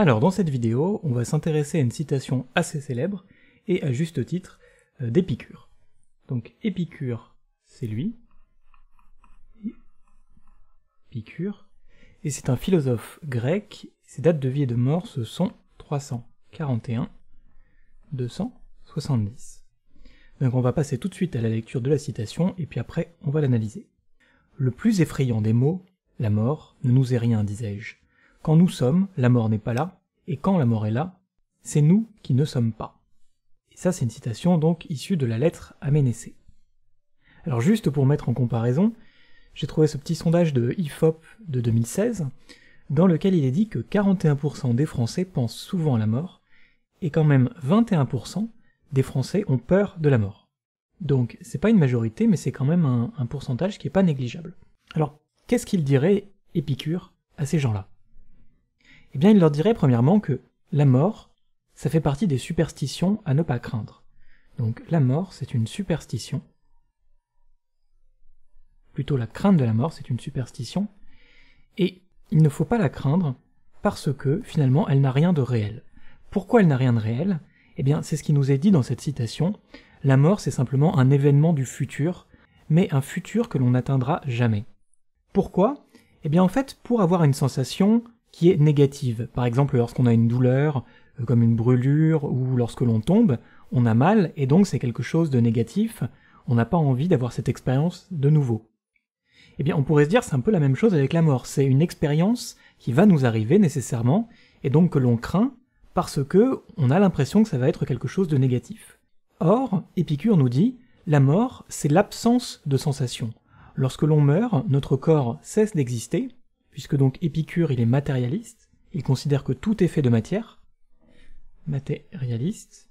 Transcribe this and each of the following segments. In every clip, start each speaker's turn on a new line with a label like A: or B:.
A: Alors dans cette vidéo, on va s'intéresser à une citation assez célèbre, et à juste titre, euh, d'Épicure. Donc Épicure, c'est lui. Épicure. Et c'est un philosophe grec, ses dates de vie et de mort, ce sont 341, 270. Donc on va passer tout de suite à la lecture de la citation, et puis après on va l'analyser. Le plus effrayant des mots, la mort, ne nous est rien, disais-je. Quand nous sommes, la mort n'est pas là, et quand la mort est là, c'est nous qui ne sommes pas. Et ça, c'est une citation donc issue de la lettre à Ménécée. Alors juste pour mettre en comparaison, j'ai trouvé ce petit sondage de IFOP de 2016, dans lequel il est dit que 41% des Français pensent souvent à la mort, et quand même 21% des Français ont peur de la mort. Donc c'est pas une majorité, mais c'est quand même un, un, pourcentage qui est pas négligeable. Alors qu'est-ce qu'il dirait Épicure à ces gens-là eh bien, il leur dirait premièrement que la mort, ça fait partie des superstitions à ne pas craindre. Donc la mort, c'est une superstition. Plutôt la crainte de la mort, c'est une superstition. Et il ne faut pas la craindre parce que finalement, elle n'a rien de réel. Pourquoi elle n'a rien de réel Eh bien, c'est ce qui nous est dit dans cette citation. La mort, c'est simplement un événement du futur, mais un futur que l'on n'atteindra jamais. Pourquoi Eh bien, en fait, pour avoir une sensation qui est négative. Par exemple, lorsqu'on a une douleur, euh, comme une brûlure, ou lorsque l'on tombe, on a mal, et donc c'est quelque chose de négatif, on n'a pas envie d'avoir cette expérience de nouveau. Eh bien, on pourrait se dire c'est un peu la même chose avec la mort, c'est une expérience qui va nous arriver nécessairement, et donc que l'on craint, parce que on a l'impression que ça va être quelque chose de négatif. Or, Épicure nous dit, la mort, c'est l'absence de sensation. Lorsque l'on meurt, notre corps cesse d'exister, puisque donc Épicure il est matérialiste, il considère que tout est fait de matière, matérialiste.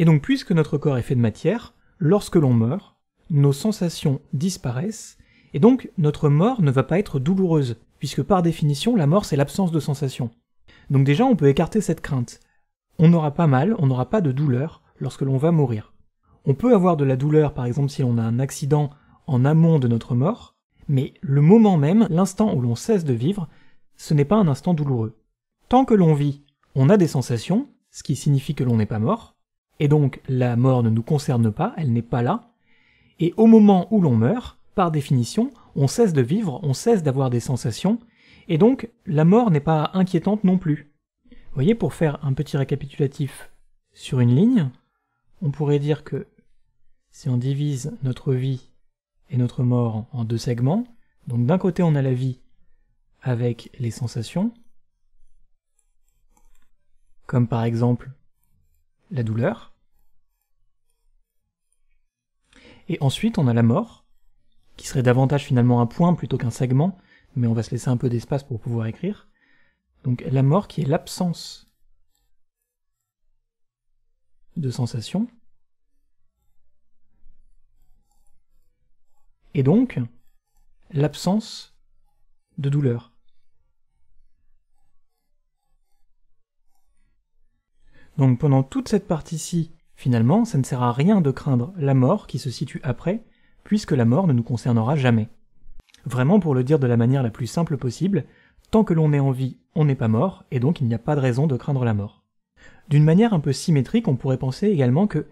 A: Et donc puisque notre corps est fait de matière, lorsque l'on meurt, nos sensations disparaissent, et donc notre mort ne va pas être douloureuse, puisque par définition la mort c'est l'absence de sensations. Donc déjà on peut écarter cette crainte. On n'aura pas mal, on n'aura pas de douleur lorsque l'on va mourir. On peut avoir de la douleur par exemple si l'on a un accident en amont de notre mort, mais le moment même, l'instant où l'on cesse de vivre, ce n'est pas un instant douloureux. Tant que l'on vit, on a des sensations, ce qui signifie que l'on n'est pas mort, et donc la mort ne nous concerne pas, elle n'est pas là, et au moment où l'on meurt, par définition, on cesse de vivre, on cesse d'avoir des sensations, et donc la mort n'est pas inquiétante non plus. Vous voyez, pour faire un petit récapitulatif sur une ligne, on pourrait dire que si on divise notre vie et notre mort en deux segments. Donc d'un côté, on a la vie avec les sensations, comme par exemple la douleur. Et ensuite, on a la mort, qui serait davantage finalement un point plutôt qu'un segment, mais on va se laisser un peu d'espace pour pouvoir écrire. Donc la mort qui est l'absence de sensations et donc l'absence de douleur. Donc pendant toute cette partie-ci, finalement, ça ne sert à rien de craindre la mort qui se situe après, puisque la mort ne nous concernera jamais. Vraiment pour le dire de la manière la plus simple possible, tant que l'on est en vie, on n'est pas mort, et donc il n'y a pas de raison de craindre la mort. D'une manière un peu symétrique, on pourrait penser également que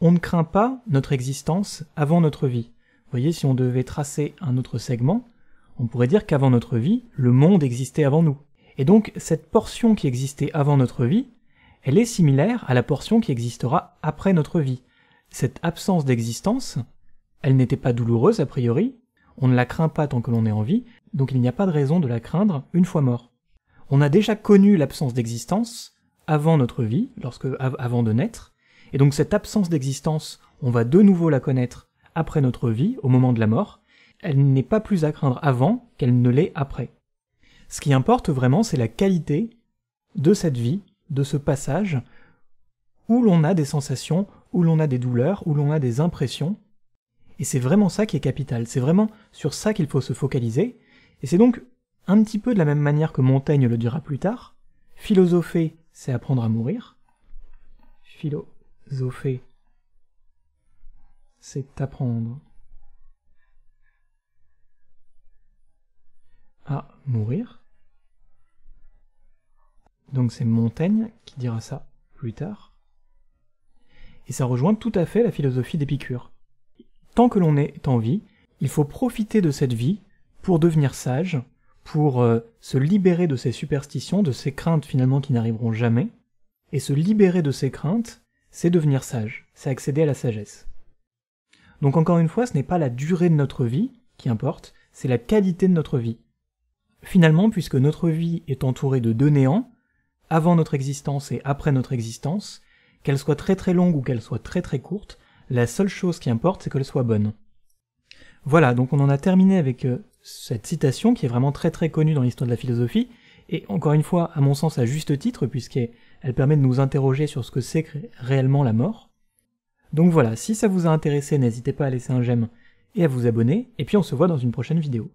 A: on ne craint pas notre existence avant notre vie voyez, si on devait tracer un autre segment, on pourrait dire qu'avant notre vie, le monde existait avant nous. Et donc cette portion qui existait avant notre vie, elle est similaire à la portion qui existera après notre vie. Cette absence d'existence, elle n'était pas douloureuse a priori, on ne la craint pas tant que l'on est en vie, donc il n'y a pas de raison de la craindre une fois mort. On a déjà connu l'absence d'existence avant notre vie, lorsque avant de naître, et donc cette absence d'existence, on va de nouveau la connaître après notre vie, au moment de la mort, elle n'est pas plus à craindre avant qu'elle ne l'est après. Ce qui importe vraiment, c'est la qualité de cette vie, de ce passage, où l'on a des sensations, où l'on a des douleurs, où l'on a des impressions. Et c'est vraiment ça qui est capital, c'est vraiment sur ça qu'il faut se focaliser. Et c'est donc un petit peu de la même manière que Montaigne le dira plus tard, philosopher, c'est apprendre à mourir. Philosopher, c'est apprendre à mourir. Donc c'est Montaigne qui dira ça plus tard. Et ça rejoint tout à fait la philosophie d'Épicure. Tant que l'on est en vie, il faut profiter de cette vie pour devenir sage, pour euh, se libérer de ses superstitions, de ses craintes finalement qui n'arriveront jamais. Et se libérer de ses craintes, c'est devenir sage, c'est accéder à la sagesse. Donc encore une fois, ce n'est pas la durée de notre vie qui importe, c'est la qualité de notre vie. Finalement, puisque notre vie est entourée de deux néants, avant notre existence et après notre existence, qu'elle soit très très longue ou qu'elle soit très très courte, la seule chose qui importe, c'est qu'elle soit bonne. Voilà, donc on en a terminé avec euh, cette citation qui est vraiment très très connue dans l'histoire de la philosophie, et encore une fois, à mon sens, à juste titre, puisqu'elle permet de nous interroger sur ce que c'est réellement la mort. Donc voilà, si ça vous a intéressé, n'hésitez pas à laisser un j'aime et à vous abonner, et puis on se voit dans une prochaine vidéo.